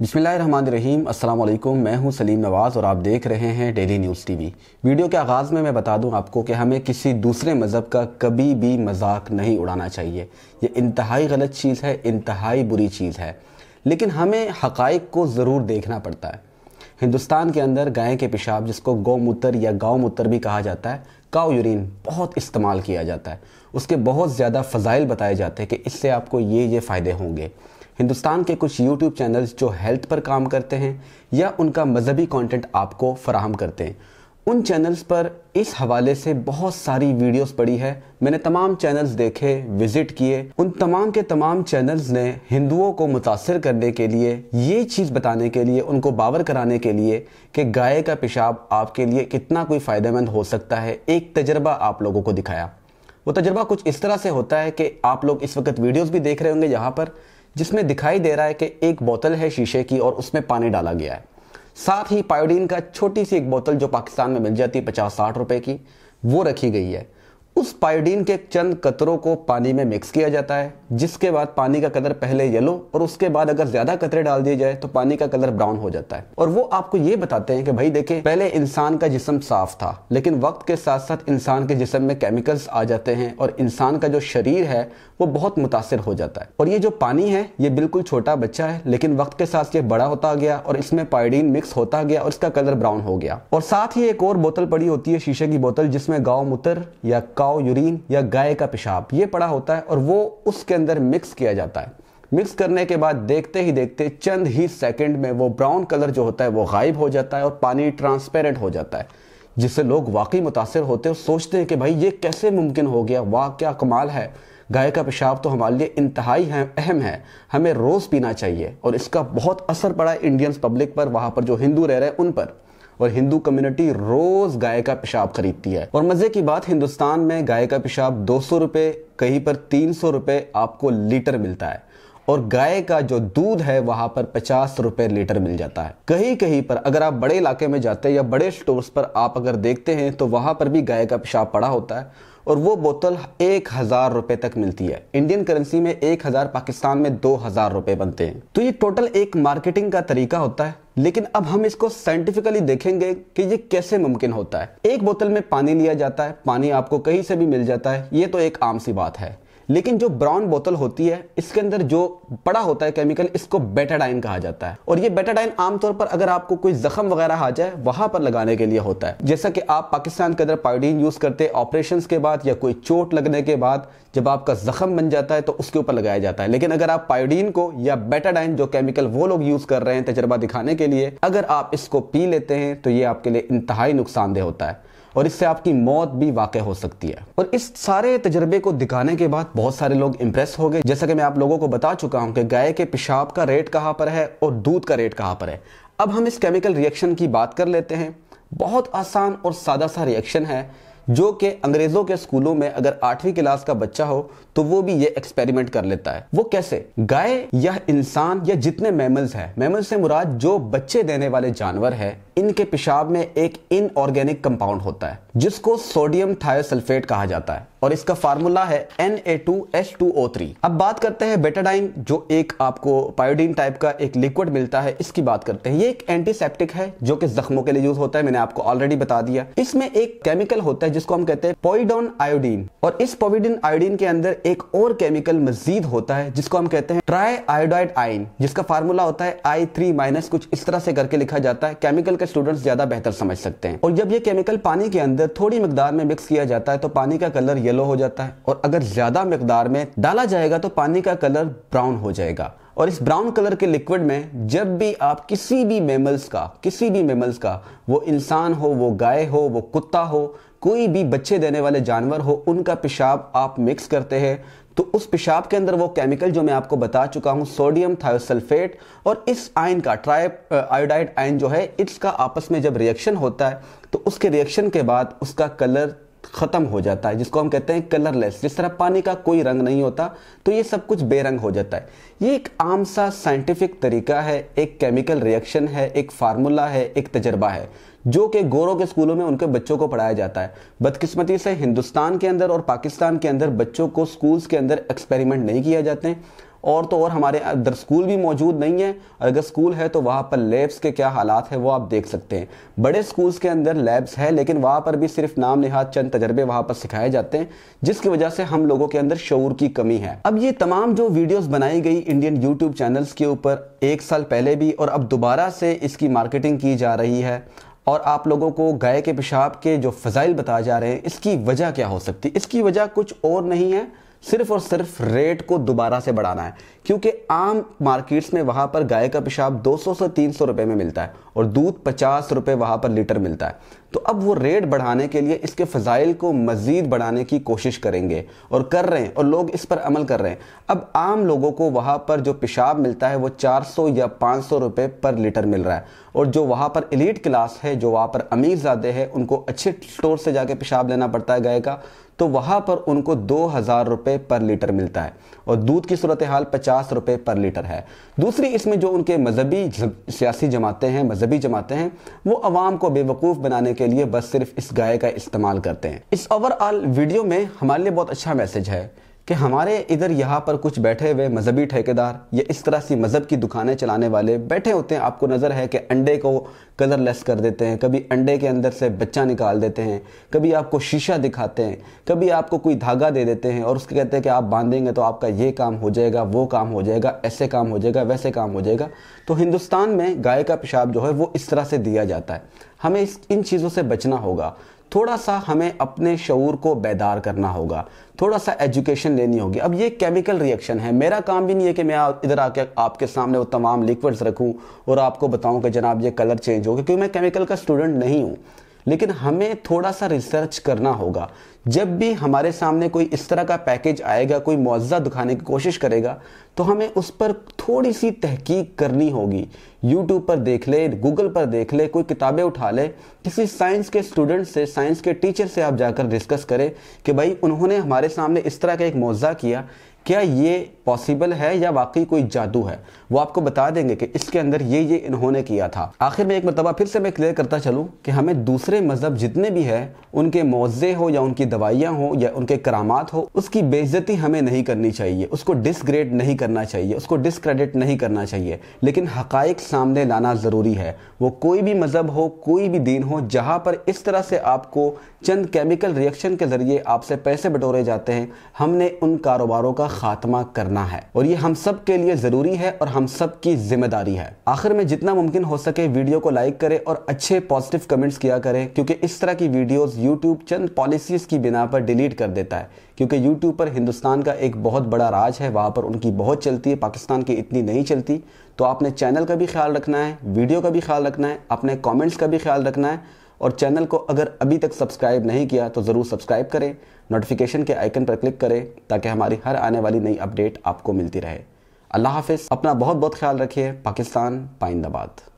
बिसमीम अल्लाम मैं हूं सलीम नवाज़ और आप देख रहे हैं डेली न्यूज़ टीवी वीडियो के आगाज़ में मैं बता दूं आपको कि हमें किसी दूसरे मज़हब का कभी भी मजाक नहीं उड़ाना चाहिए ये इंतहाई गलत चीज़ है इंतहाई बुरी चीज़ है लेकिन हमें हक़ को ज़रूर देखना पड़ता है हिंदुस्तान के अंदर गाय के पेशाब जिसको गौमूत्र या गौमूत्र भी कहा जाता है काव यूरिन बहुत इस्तेमाल किया जाता है उसके बहुत ज़्यादा फ़जाइल बताए जाते हैं कि इससे आपको ये ये फ़ायदे होंगे हिंदुस्तान के कुछ यूट्यूब चैनल्स जो हेल्थ पर काम करते हैं या उनका मजहबी कंटेंट आपको फराहम करते हैं उन चैनल्स पर इस हवाले से बहुत सारी वीडियोस पड़ी है मैंने तमाम चैनल्स देखे विजिट किए उन तमाम के तमाम चैनल्स ने हिंदुओं को मुतासर करने के लिए ये चीज़ बताने के लिए उनको बावर कराने के लिए कि गाय का पेशाब आपके लिए कितना कोई फ़ायदेमंद हो सकता है एक तजर्बा आप लोगों को दिखाया वो तजर्बा कुछ इस तरह से होता है कि आप लोग इस वक्त वीडियोज़ भी देख रहे होंगे यहाँ पर जिसमें दिखाई दे रहा है कि एक बोतल है शीशे की और उसमें पानी डाला गया है साथ ही पायोडीन का छोटी सी एक बोतल जो पाकिस्तान में मिल जाती है पचास साठ रुपए की वो रखी गई है उस पायोडीन के चंद कतरों को पानी में मिक्स किया जाता है जिसके बाद पानी का कलर पहले येलो और उसके बाद अगर ज्यादा कतरे डाल दिए जाए तो पानी का कलर ब्राउन हो जाता है और वो आपको ये बताते हैं कि भाई देखे पहले इंसान का जिसम साफ था लेकिन वक्त के साथ साथ इंसान के जिसम में केमिकल्स आ जाते हैं और इंसान का जो शरीर है वो बहुत मुतासर हो जाता है और ये जो पानी है ये बिल्कुल छोटा बच्चा है लेकिन वक्त के साथ ये बड़ा होता गया और इसमें पायोडीन मिक्स होता गया और इसका कलर ब्राउन हो गया और साथ ही एक और बोतल पड़ी होती है शीशे की बोतल जिसमें गाव मूत्र या काव यूरिन या गाय का पेशाब ये पड़ा होता है और वो उसके अंदर मिक्स किया जाता है मिक्स करने के बाद देखते ही देखते चंद ही सेकंड में वो ब्राउन कलर जो होता है वो गायब हो जाता है और पानी ट्रांसपेरेंट हो जाता है जिससे लोग वाकई मुतासर होते हैं सोचते हैं कि भाई ये कैसे मुमकिन हो गया वाह क्या कमाल है गाय का पेशाब तो हमारे लिए इंतहाई है अहम है हमें रोज़ पीना चाहिए और इसका बहुत असर पड़ा इंडियंस पब्लिक पर वहाँ पर जो हिंदू रह रहे हैं उन पर और हिंदू कम्युनिटी रोज गाय का पेशाब खरीदती है और मजे की बात हिंदुस्तान में गाय का पेशाब दो सौ रुपए कहीं पर तीन सौ रुपए आपको लीटर मिलता है और गाय का जो दूध है वहां पर पचास रुपए लीटर मिल जाता है कहीं कहीं पर अगर आप बड़े इलाके में जाते हैं या बड़े स्टोर्स पर आप अगर देखते हैं तो वहां पर भी गाय का पेशाब पड़ा होता है और वो बोतल एक हज़ार रुपए तक मिलती है इंडियन करेंसी में एक हज़ार पाकिस्तान में दो हज़ार रुपए बनते हैं तो ये टोटल एक मार्केटिंग का तरीका होता है लेकिन अब हम इसको साइंटिफिकली देखेंगे कि ये कैसे मुमकिन होता है एक बोतल में पानी लिया जाता है पानी आपको कहीं से भी मिल जाता है ये तो एक आम सी बात है लेकिन जो ब्राउन बोतल होती है इसके अंदर जो बड़ा होता है केमिकल इसको बेटाडाइन कहा जाता है और ये बेटाडाइन आमतौर पर अगर आपको कोई जख्म वगैरह आ जाए वहां पर लगाने के लिए होता है जैसा कि आप पाकिस्तान के अंदर पायोडीन यूज करते हैं ऑपरेशन के बाद या कोई चोट लगने के बाद जब आपका जख्म बन जाता है तो उसके ऊपर लगाया जाता है लेकिन अगर आप पायोडीन को या बेटाडाइन जो केमिकल वो लोग यूज कर रहे हैं तजर्बा दिखाने के लिए अगर आप इसको पी लेते हैं तो ये आपके लिए इंतहाई नुकसानदेह होता है और इससे आपकी मौत भी वाक़ हो सकती है और इस सारे तजर्बे को दिखाने के बाद बहुत सारे लोग इंप्रेस हो गए जैसा कि मैं आप लोगों को बता चुका हूं कि गाय के पेशाब का रेट कहां पर है और दूध का रेट कहां पर है अब हम इस केमिकल रिएक्शन की बात कर लेते हैं बहुत आसान और सादा सा रिएक्शन है जो कि अंग्रेज़ों के स्कूलों में अगर आठवीं क्लास का बच्चा हो तो वो भी ये एक्सपेरिमेंट कर लेता है वो कैसे गाय या इंसान या जितने मैमल्स हैं मैमल्स से मुराद जो बच्चे देने वाले जानवर हैं इनके पेशाब में एक इनऑर्गेनिक कंपाउंड होता है जिसको सोडियम थायोसल्फेट कहा जाता है और इसका फार्मूला है Na2H2O3 अब बात करते हैं बेटाडाइन जो एक आपको पायोडीन टाइप का एक लिक्विड मिलता है इसकी बात करते हैं ये एक एंटीसेप्टिक है जो कि जख्मों के लिए यूज होता है मैंने आपको ऑलरेडी बता दिया इसमें एक केमिकल होता है जिसको हम कहते हैं पोइडोन आयोडीन और इस पोविडिन आयोडीन के अंदर एक और केमिकल मजीद होता है जिसको हम कहते हैं ट्राई आयोडाइड आइन जिसका फार्मूला होता है आई थ्री माइनस कुछ इस तरह से करके लिखा जाता है केमिकल के स्टूडेंट ज्यादा बेहतर समझ सकते हैं और जब ये केमिकल पानी के अंदर थोड़ी मकदार में मिक्स किया जाता है तो पानी का कलर येलो हो जाता है और अगर ज़्यादा मकदार में डाला जाएगा तो पानी का कलर ब्राउन हो जाएगा और इस ब्राउन कलर के लिक्विड में जब भी आप किसी भी मेमल्स का किसी भी मेमल्स का वो इंसान हो वो गाय हो वो कुत्ता हो कोई भी बच्चे देने वाले जानवर हो उनका पेशाब आप मिक्स करते हैं तो उस पेशाब के अंदर वो केमिकल जो मैं आपको बता चुका हूँ सोडियम थायोसल्फेट और इस आयन का ट्राइप आयोडाइड आयन जो है इसका आपस में जब रिएक्शन होता है तो उसके रिएक्शन के बाद उसका कलर ख़त्म हो जाता है जिसको हम कहते हैं कलरलेस जिस तरह पानी का कोई रंग नहीं होता तो ये सब कुछ बेरंग हो जाता है ये एक आम सा साइंटिफिक तरीका है एक केमिकल रिएक्शन है एक फार्मूला है एक तजर्बा है जो कि गोरों के स्कूलों में उनके बच्चों को पढ़ाया जाता है बदकिस्मती से हिंदुस्तान के अंदर और पाकिस्तान के अंदर बच्चों को स्कूल्स के अंदर एक्सपेरिमेंट नहीं किया जाते और तो और हमारे अंदर स्कूल भी मौजूद नहीं है अगर स्कूल है तो वहाँ पर लैब्स के क्या हालात है वो आप देख सकते हैं बड़े स्कूल्स के अंदर लैब्स है लेकिन वहाँ पर भी सिर्फ नाम नहाद चंद तजर्बे वहाँ पर सिखाए जाते हैं जिसकी वजह से हम लोगों के अंदर शौर की कमी है अब ये तमाम जो वीडियोज़ बनाई गई इंडियन यूट्यूब चैनल्स के ऊपर एक साल पहले भी और अब दोबारा से इसकी मार्केटिंग की जा रही है और आप लोगों को गाय के पेशाब के जो फजाइल बताए जा रहे हैं इसकी वजह क्या हो सकती है इसकी वजह कुछ और नहीं है सिर्फ और सिर्फ रेट को दोबारा से बढ़ाना है क्योंकि आम मार्केट्स में वहां पर गाय का पेशाब 200 से 300 रुपए में मिलता है और दूध 50 रुपए वहां पर लीटर मिलता है तो अब वो रेट बढ़ाने के लिए इसके फ़जाइल को मज़ीद बढ़ाने की कोशिश करेंगे और कर रहे हैं और लोग इस पर अमल कर रहे हैं अब आम लोगों को वहाँ पर जो पेशाब मिलता है वो 400 या 500 रुपए पर लीटर मिल रहा है और जो वहाँ पर एलिट क्लास है जो वहाँ पर अमीर ज़्यादा है उनको अच्छे स्टोर से जाके पेशाब लेना पड़ता है गाय का तो वहाँ पर उनको दो हज़ार रुपए पर लीटर मिलता है और दूध की सूरत हाल पचास रुपये पर लीटर है दूसरी इसमें जो उनके मजहबी सियासी जमातें हैं मजहबी जमातें हैं वो आवाम को बेवकूफ़ बनाने के लिए बस सिर्फ इस गाय का इस्तेमाल करते हैं इस ओवरऑल वीडियो में हमारे लिए बहुत अच्छा मैसेज है कि हमारे इधर यहाँ पर कुछ बैठे हुए मजहबी ठेकेदार या इस तरह सी मज़हब की दुकानें चलाने वाले बैठे होते हैं आपको नज़र है कि अंडे को कलरलेस कर देते हैं कभी अंडे के अंदर से बच्चा निकाल देते हैं कभी आपको शीशा दिखाते हैं कभी आपको कोई धागा दे देते हैं और उसके कहते हैं कि आप बांधेंगे तो आपका ये काम हो जाएगा वो काम हो जाएगा ऐसे काम हो जाएगा वैसे काम हो जाएगा तो हिंदुस्तान में गाय का पेशाब जो है वो इस तरह से दिया जाता है हमें इस इन चीज़ों से बचना होगा थोड़ा सा हमें अपने शऊर को बेदार करना होगा थोड़ा सा एजुकेशन लेनी होगी अब ये केमिकल रिएक्शन है मेरा काम भी नहीं है कि मैं इधर आके आपके सामने वो तमाम लिक्विड्स रखूं और आपको बताऊं कि जनाब ये कलर चेंज हो गया क्योंकि मैं केमिकल का स्टूडेंट नहीं हूँ लेकिन हमें थोड़ा सा रिसर्च करना होगा जब भी हमारे सामने कोई इस तरह का पैकेज आएगा कोई मुआवजा दिखाने की कोशिश करेगा तो हमें उस पर थोड़ी सी तहकीक करनी होगी यूट्यूब पर देख ले गूगल पर देख ले कोई किताबें उठा ले किसी साइंस के स्टूडेंट से साइंस के टीचर से आप जाकर डिस्कस करें कि भाई उन्होंने हमारे सामने इस तरह का एक मुआवजा किया क्या ये पॉसिबल है या वाकई कोई जादू है वो आपको बता देंगे कि इसके अंदर ये ये इन्होंने किया था आखिर में एक मरतबा फिर से मैं क्लियर करता चलूँ कि हमें दूसरे मज़हब जितने भी हैं उनके मुआवजे हो या उनकी दवाइयाँ हो या उनके करामात हो उसकी बेइज्जती हमें नहीं करनी चाहिए उसको डिसग्रेड नहीं करना चाहिए उसको डिसक्रेडिट नहीं करना चाहिए लेकिन हकाइक सामने लाना ज़रूरी है वो कोई भी मज़हब हो कोई भी दीन हो जहाँ पर इस तरह से आपको चंद केमिकल रिएक्शन के ज़रिए आपसे पैसे बटोरे जाते हैं हमने उन कारोबारों का खात्मा करना है और ये हम सब के लिए ज़रूरी है और हम सब की जिम्मेदारी है आखिर में जितना मुमकिन हो सके वीडियो को लाइक करें और अच्छे पॉजिटिव कमेंट्स किया करें क्योंकि इस तरह की वीडियोस यूट्यूब चंद पॉलिसीज़ की बिना पर डिलीट कर देता है क्योंकि यूट्यूब पर हिंदुस्तान का एक बहुत बड़ा राज है वहां पर उनकी बहुत चलती है पाकिस्तान की इतनी नहीं चलती तो आपने चैनल का भी ख्याल रखना है वीडियो का भी ख्याल रखना है अपने कॉमेंट्स का भी ख्याल रखना है और चैनल को अगर अभी तक सब्सक्राइब नहीं किया तो ज़रूर सब्सक्राइब करें नोटिफिकेशन के आइकन पर क्लिक करें ताकि हमारी हर आने वाली नई अपडेट आपको मिलती रहे अल्लाह हाफिज़ अपना बहुत बहुत ख्याल रखिए पाकिस्तान पाइंदाबाद